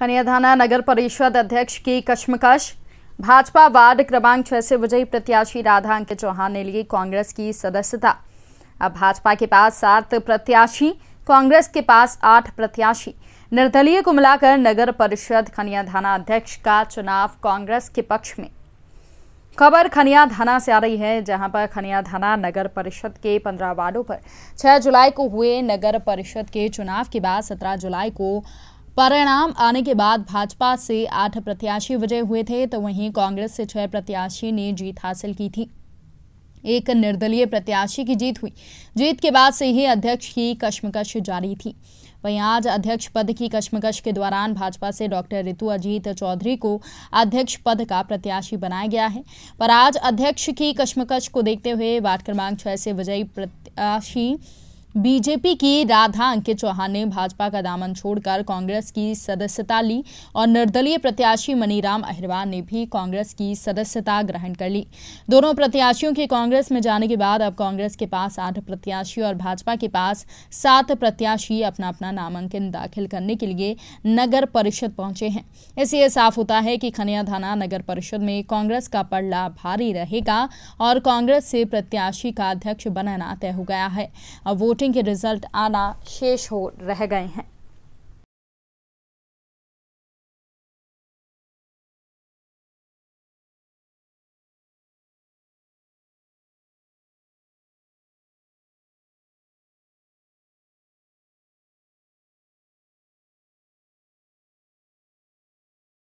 खनियाधाना नगर परिषद अध्यक्ष की कश्मकश भाजपा वार्ड क्रमांक छह से विजयी प्रत्याशी राधा अंकित चौहान ने ली कांग्रेस की सदस्यता अब भाजपा के पास सात प्रत्याशी कांग्रेस के पास आठ प्रत्याशी निर्दलीय को मिलाकर नगर परिषद खनियाधाना अध्यक्ष का चुनाव कांग्रेस के पक्ष में खबर खनियाधाना से आ रही है जहां पर खनियाधाना नगर परिषद के पंद्रह वार्डों पर छह जुलाई को हुए नगर परिषद के चुनाव के बाद सत्रह जुलाई को परिणाम आने के बाद भाजपा से आठ प्रत्याशी विजय हुए थे तो वहीं कांग्रेस से छह प्रत्याशी ने जीत हासिल की थी एक निर्दलीय प्रत्याशी की जीत हुई जीत के बाद से ही अध्यक्ष की कश्मकश जारी थी वहीं आज अध्यक्ष पद की कश्मकश के दौरान भाजपा से डॉक्टर रितु अजीत चौधरी को अध्यक्ष पद का प्रत्याशी बनाया गया है पर आज अध्यक्ष की कश्मकश को देखते हुए वार्ड क्रमांक छह से विजयी प्रत्याशी बीजेपी की राधा अंकित चौहान ने भाजपा का दामन छोड़कर कांग्रेस की सदस्यता ली और निर्दलीय प्रत्याशी मनीराम अहिरवार ने भी कांग्रेस की सदस्यता ग्रहण कर ली दोनों प्रत्याशियों के कांग्रेस में जाने के बाद अब कांग्रेस के पास आठ प्रत्याशी और भाजपा के पास सात प्रत्याशी अपना अपना नामांकन दाखिल करने के लिए नगर परिषद पहुंचे हैं इससे साफ होता है कि खनिया थाना नगर परिषद में कांग्रेस का पड़ला भारी रहेगा और कांग्रेस से प्रत्याशी का अध्यक्ष बनाना तय हो गया है वोटिंग वोटिंग के रिजल्ट आना शेष हो रह गए हैं